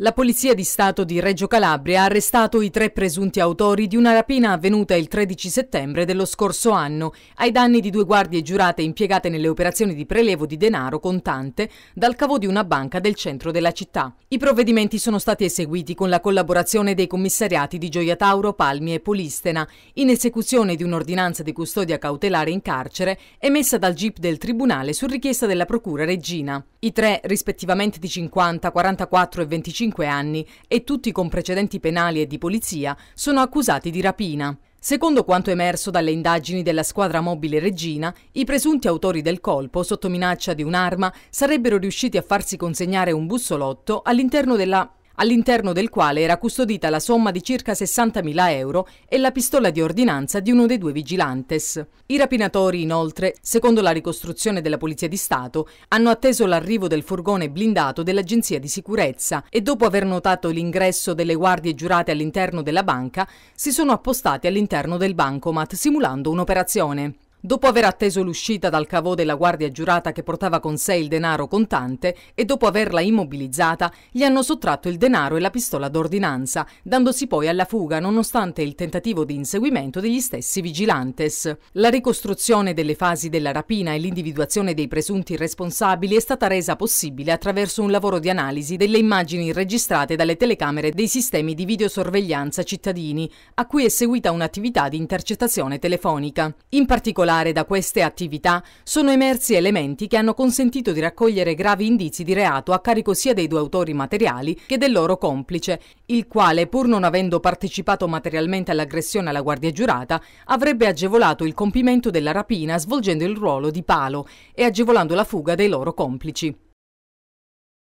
La Polizia di Stato di Reggio Calabria ha arrestato i tre presunti autori di una rapina avvenuta il 13 settembre dello scorso anno ai danni di due guardie giurate impiegate nelle operazioni di prelevo di denaro contante dal cavo di una banca del centro della città. I provvedimenti sono stati eseguiti con la collaborazione dei commissariati di Gioia Tauro, Palmi e Polistena in esecuzione di un'ordinanza di custodia cautelare in carcere emessa dal GIP del Tribunale su richiesta della Procura Regina. I tre, rispettivamente di 50, 44 e 25 25 anni e tutti con precedenti penali e di polizia sono accusati di rapina. Secondo quanto emerso dalle indagini della squadra mobile Regina, i presunti autori del colpo, sotto minaccia di un'arma, sarebbero riusciti a farsi consegnare un bussolotto all'interno della all'interno del quale era custodita la somma di circa 60.000 euro e la pistola di ordinanza di uno dei due vigilantes. I rapinatori, inoltre, secondo la ricostruzione della Polizia di Stato, hanno atteso l'arrivo del furgone blindato dell'Agenzia di Sicurezza e dopo aver notato l'ingresso delle guardie giurate all'interno della banca, si sono appostati all'interno del bancomat simulando un'operazione. Dopo aver atteso l'uscita dal cavò della guardia giurata che portava con sé il denaro contante e dopo averla immobilizzata, gli hanno sottratto il denaro e la pistola d'ordinanza, dandosi poi alla fuga nonostante il tentativo di inseguimento degli stessi vigilantes. La ricostruzione delle fasi della rapina e l'individuazione dei presunti responsabili è stata resa possibile attraverso un lavoro di analisi delle immagini registrate dalle telecamere dei sistemi di videosorveglianza cittadini, a cui è seguita un'attività di intercettazione telefonica. In particolare particolare da queste attività sono emersi elementi che hanno consentito di raccogliere gravi indizi di reato a carico sia dei due autori materiali che del loro complice, il quale, pur non avendo partecipato materialmente all'aggressione alla guardia giurata, avrebbe agevolato il compimento della rapina svolgendo il ruolo di palo e agevolando la fuga dei loro complici.